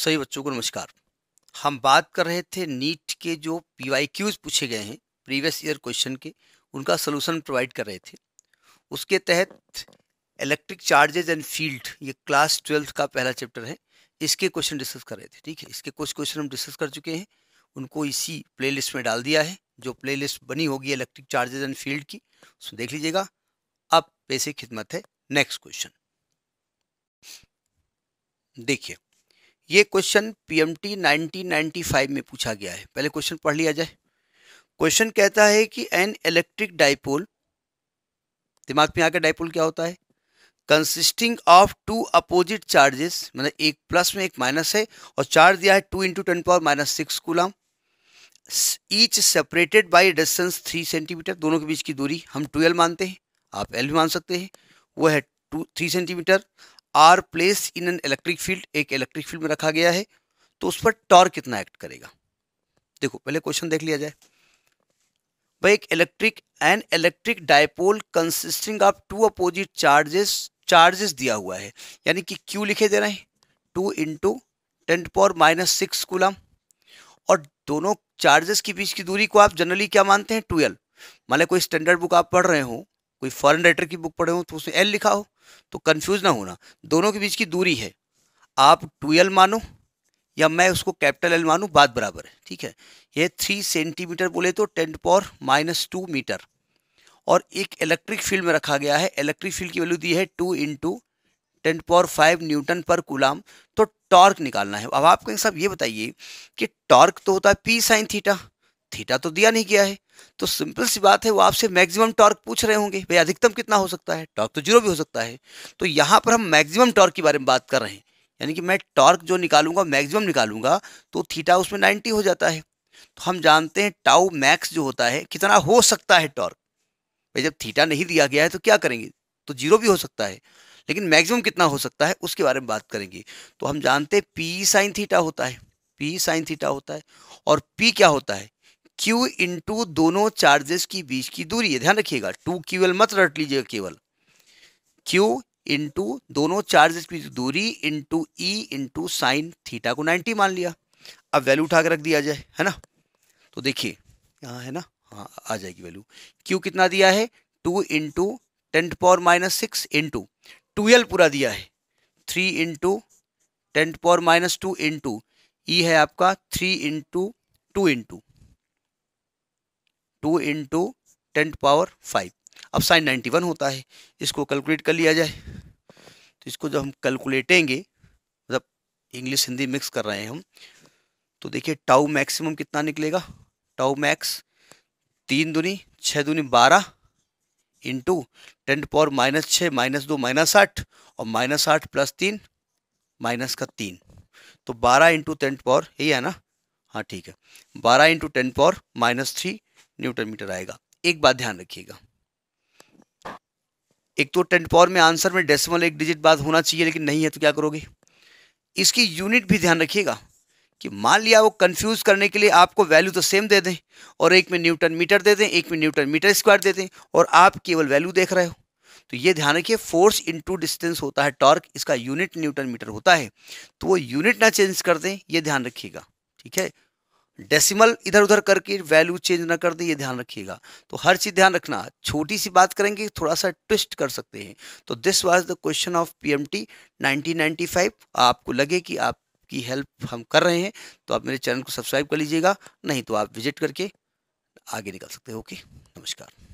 सही बच्चों को नमस्कार हम बात कर रहे थे नीट के जो पी वाई क्यूज पूछे गए हैं प्रीवियस ईयर क्वेश्चन के उनका सोल्यूशन प्रोवाइड कर रहे थे उसके तहत इलेक्ट्रिक चार्जेज एंड फील्ड ये क्लास ट्वेल्थ का पहला चैप्टर है इसके क्वेश्चन डिस्कस कर रहे थे ठीक है इसके कुछ क्वेश्चन हम डिस्कस कर चुके हैं उनको इसी प्ले में डाल दिया है जो प्ले बनी होगी इलेक्ट्रिक चार्जेज एंड फील्ड की उसमें देख लीजिएगा अब पैसे खिदमत है नेक्स्ट क्वेश्चन देखिए ये क्वेश्चन पीएमटी 1995 में पूछा गया है पहले क्वेश्चन पढ़ लिया जाए क्वेश्चन कहता है कि एन इलेक्ट्रिक डाइपोल दिमाग में आकर डाइपोल क्या होता है consisting of two opposite charges मतलब एक प्लस में एक माइनस है और चार्ज दिया है two into ten power minus six coulomb each separated by distance three centimetre दोनों के बीच की दूरी हम ट्वेल्व मानते हैं आप एल भी मान सकते हैं वो है two three centimetre are place in an electric field एक इलेक्ट्रिक फील्ड में रखा गया है तो उस पर टॉर्क कितना एक्ट करेगा देखो पहले क्वेश्चन देख लिया जाए भाई एक electric an electric dipole consisting of two opposite charges charges दिया हुआ है यानी कि क्यू लिखे दे रहे हैं two into ten power minus six coulomb और दोनों चार्जेस के बीच की दूरी को आप जनरली क्या मानते हैं ट्वेल्व मान लो कोई स्टैंडर्ड बुक आप पढ़ रहे हो कोई फॉरेन राइटर की बुक पढ़े हो तो उसमें एल लिखा हो तो कन्फ्यूज़ ना होना दोनों के बीच की दूरी है आप टू एल मानो या मैं उसको कैपिटल एल मानूँ बात बराबर है ठीक है यह थ्री सेंटीमीटर बोले तो ten power minus two metre और एक इलेक्ट्रिक फील्ड में रखा गया है इलेक्ट्रिक फील्ड की वैल्यू दी है two into ten power five newton पर कुलाम तो टॉर्क निकालना है अब आप कहेंगे साहब ये बताइए कि टॉर्क तो होता है पी साइन थीटा थीटा तो दिया नहीं गया है तो सिंपल सी बात है वो आपसे मैक्सिमम टॉर्क पूछ रहे होंगे भाई अधिकतम कितना हो सकता है टॉर्क तो जीरो भी हो सकता है तो यहाँ पर हम मैक्सिमम टॉर्क के बारे में बात कर रहे हैं यानी कि मैं टॉर्क जो निकालूंगा मैक्सिमम निकालूंगा तो थीटा उसमें नाइन्टी हो जाता है तो हम जानते हैं टाउ मैक्स जो होता है कितना हो सकता है टॉर्क भाई जब थीटा नहीं दिया गया है तो क्या करेंगे तो जीरो भी हो सकता है लेकिन मैक्सिमम कितना हो सकता है उसके बारे में बात करेंगे तो हम जानते हैं पी साइन थीटा होता है पी साइन थीटा होता है और पी क्या होता है क्यू इंटू दोनों चार्जेस की बीच की दूरी है ध्यान रखिएगा टू क्यू मत रट लीजिएगा केवल क्यू इंटू दोनों चार्जेस की दूरी into E into sine theta को 90 मान लिया अब वैल्यू उठा कर रख दिया जाए है ना तो देखिए यहाँ है ना हाँ आ जाएगी वैल्यू क्यू कितना दिया है two into ten power minus six into twelve पूरा दिया है three into ten power minus two into E है आपका three into two into two into ten power five अब साइन नाइन्टी वन होता है इसको कैलकुलेट कर लिया जाए तो इसको जब हम कैलकुलेटेंगे मतलब इंग्लिश हिंदी मिक्स कर रहे हैं हम तो देखिए टाउ मैक्सिमम कितना निकलेगा टाउ मैक्स तीन दुनी छः दुनी बारह इंटू टेन पावर माइनस छः माइनस दो माइनस आठ और माइनस आठ प्लस तीन माइनस का तीन तो बारह इंटू टेन पावर यही है ना हाँ ठीक है बारह into ten power minus three newton metre आएगा एक बात ध्यान रखिएगा एक तो टेंट पावर में आंसर में डेसिमल एक डिजिट बात होना चाहिए लेकिन नहीं है तो क्या करोगे इसकी यूनिट भी ध्यान रखिएगा कि मान लिया वो कंफ्यूज करने के लिए आपको वैल्यू तो सेम दे दें और एक में न्यूटन मीटर दे दें एक में न्यूटन मीटर स्क्वायर दे दें और आप केवल वैल्यू देख रहे हो तो ये ध्यान रखिए फोर्स इनटू डिस्टेंस होता है टॉर्क इसका यूनिट न्यूटन मीटर होता है तो वो यूनिट ना चेंज कर दें ये ध्यान रखिएगा ठीक है डेसिमल इधर उधर करके वैल्यू चेंज ना कर दे ये ध्यान रखिएगा तो हर चीज़ ध्यान रखना छोटी सी बात करेंगे थोड़ा सा ट्विस्ट कर सकते हैं तो this was the question of PMT 1995 आपको लगे कि आपकी हेल्प हम कर रहे हैं तो आप मेरे चैनल को सब्सक्राइब कर लीजिएगा नहीं तो आप विजिट करके आगे निकल सकते हो ओके नमस्कार